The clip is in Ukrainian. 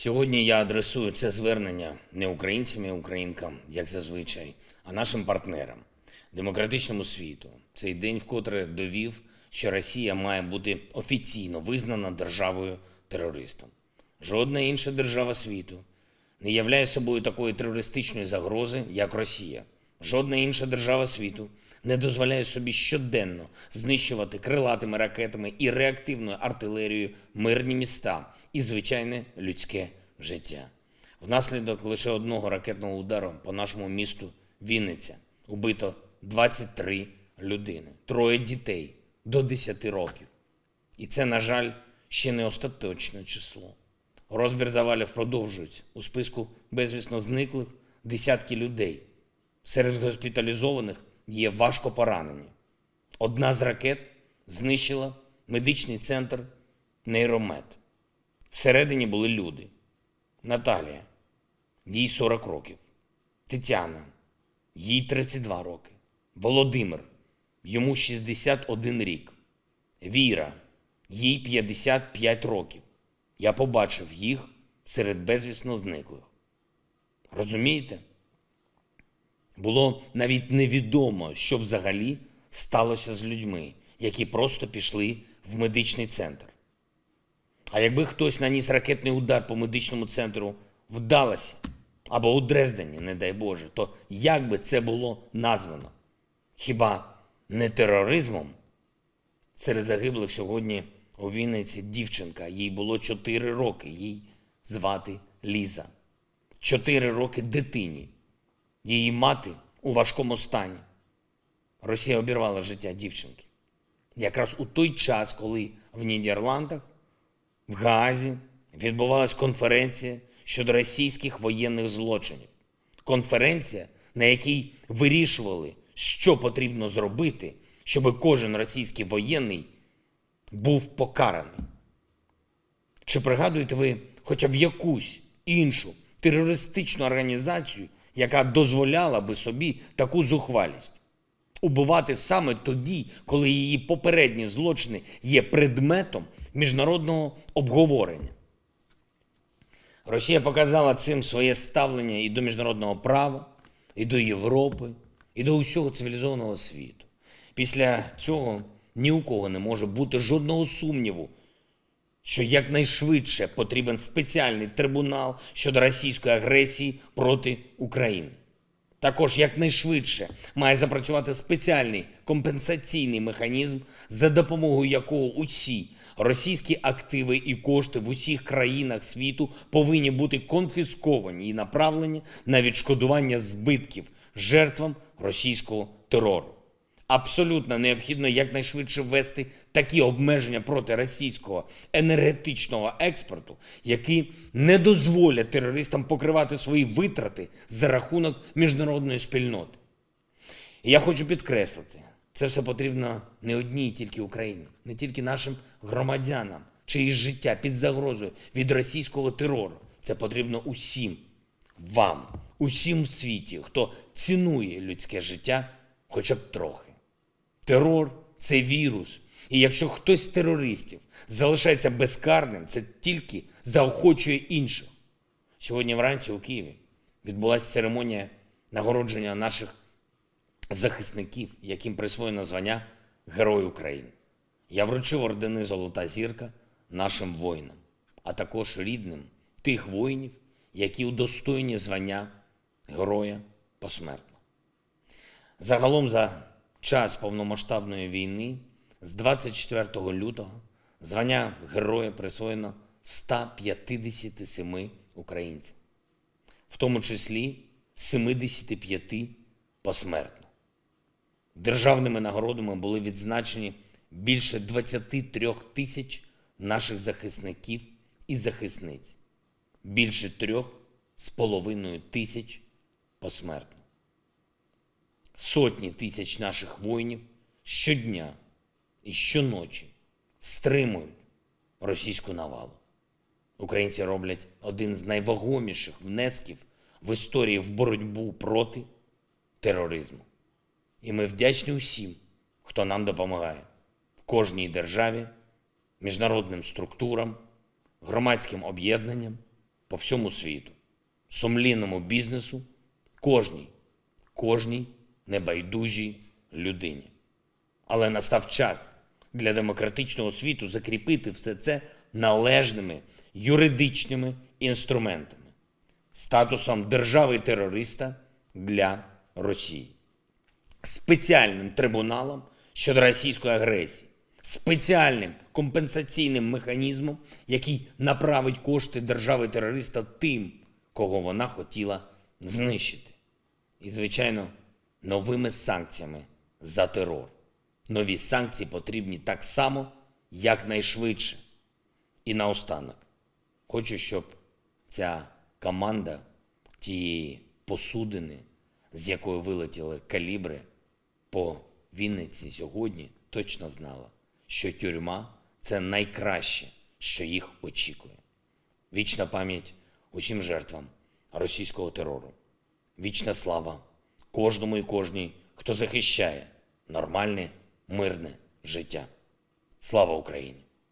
Сьогодні я адресую це звернення не українцям і українкам, як зазвичай, а нашим партнерам, демократичному світу. Цей день вкотре довів, що Росія має бути офіційно визнана державою терористом. Жодна інша держава світу не являє собою такої терористичної загрози, як Росія. Жодна інша держава світу не дозволяє собі щоденно знищувати крилатими ракетами і реактивною артилерією мирні міста і звичайне людське життя. Внаслідок лише одного ракетного удару по нашому місту Вінниця убито 23 людини, троє дітей до 10 років. І це, на жаль, ще не остаточне число. Розбір завалів продовжується у списку безвісно зниклих десятки людей. Серед госпіталізованих є важко поранені. Одна з ракет знищила медичний центр нейромед. Всередині були люди. Наталія, їй 40 років. Тетяна, їй 32 роки. Володимир, йому 61 рік. Віра, їй 55 років. Я побачив їх серед безвісно зниклих. Розумієте? Було навіть невідомо, що взагалі сталося з людьми, які просто пішли в медичний центр. А якби хтось наніс ракетний удар по медичному центру в Далласі або у Дрездені, не дай Боже, то як би це було названо? Хіба не тероризмом? Серед загиблих сьогодні у Вінниці дівчинка, їй було 4 роки, їй звати Ліза. 4 роки дитині її мати у важкому стані. Росія обірвала життя дівчинки. Якраз у той час, коли в Нідерландах, в Газі відбувалась конференція щодо російських воєнних злочинів. Конференція, на якій вирішували, що потрібно зробити, щоб кожен російський воєнний був покараний. Чи пригадуєте ви хоча б якусь іншу терористичну організацію, яка дозволяла би собі таку зухвалість. Убивати саме тоді, коли її попередні злочини є предметом міжнародного обговорення. Росія показала цим своє ставлення і до міжнародного права, і до Європи, і до усього цивілізованого світу. Після цього ні у кого не може бути жодного сумніву що якнайшвидше потрібен спеціальний трибунал щодо російської агресії проти України. Також якнайшвидше має запрацювати спеціальний компенсаційний механізм, за допомогою якого усі російські активи і кошти в усіх країнах світу повинні бути конфісковані і направлені на відшкодування збитків жертвам російського терору. Абсолютно необхідно якнайшвидше ввести такі обмеження проти російського енергетичного експорту, які не дозволять терористам покривати свої витрати за рахунок міжнародної спільноти. І я хочу підкреслити, це все потрібно не одній, тільки Україні, не тільки нашим громадянам, чиї життя під загрозою від російського терору. Це потрібно усім вам, усім в світі, хто цінує людське життя, хоча б трохи. Терор це вірус. І якщо хтось з терористів залишається безкарним, це тільки заохочує інших. Сьогодні вранці у Києві відбулася церемонія нагородження наших захисників, яким присвоєно звання Герой України. Я вручив ордени Золота зірка нашим воїнам, а також рідним тих воїнів, які удостоєні звання Героя посмертно. Загалом за час повномасштабної війни з 24 лютого звання Героя присвоєно 157 українцям, в тому числі 75 посмертно. Державними нагородами були відзначені більше 23 тисяч наших захисників і захисниць, більше трьох з половиною тисяч посмертно сотні тисяч наших воїнів щодня і щоночі стримують російську навалу. Українці роблять один з найвагоміших внесків в історії в боротьбу проти тероризму. І ми вдячні усім, хто нам допомагає кожній державі, міжнародним структурам, громадським об'єднанням по всьому світу, сумлінному бізнесу, кожній, кожній небайдужій людині. Але настав час для демократичного світу закріпити все це належними юридичними інструментами, статусом держави-терориста для Росії, спеціальним трибуналом щодо російської агресії, спеціальним компенсаційним механізмом, який направить кошти держави-терориста тим, кого вона хотіла знищити. І, звичайно новими санкціями за терор. Нові санкції потрібні так само, як найшвидше. І наостанок, хочу, щоб ця команда тієї посудини, з якої вилетіли калібри, по Вінниці сьогодні точно знала, що тюрма це найкраще, що їх очікує. Вічна пам'ять усім жертвам російського терору, вічна слава кожному і кожній, хто захищає нормальне, мирне життя. Слава Україні!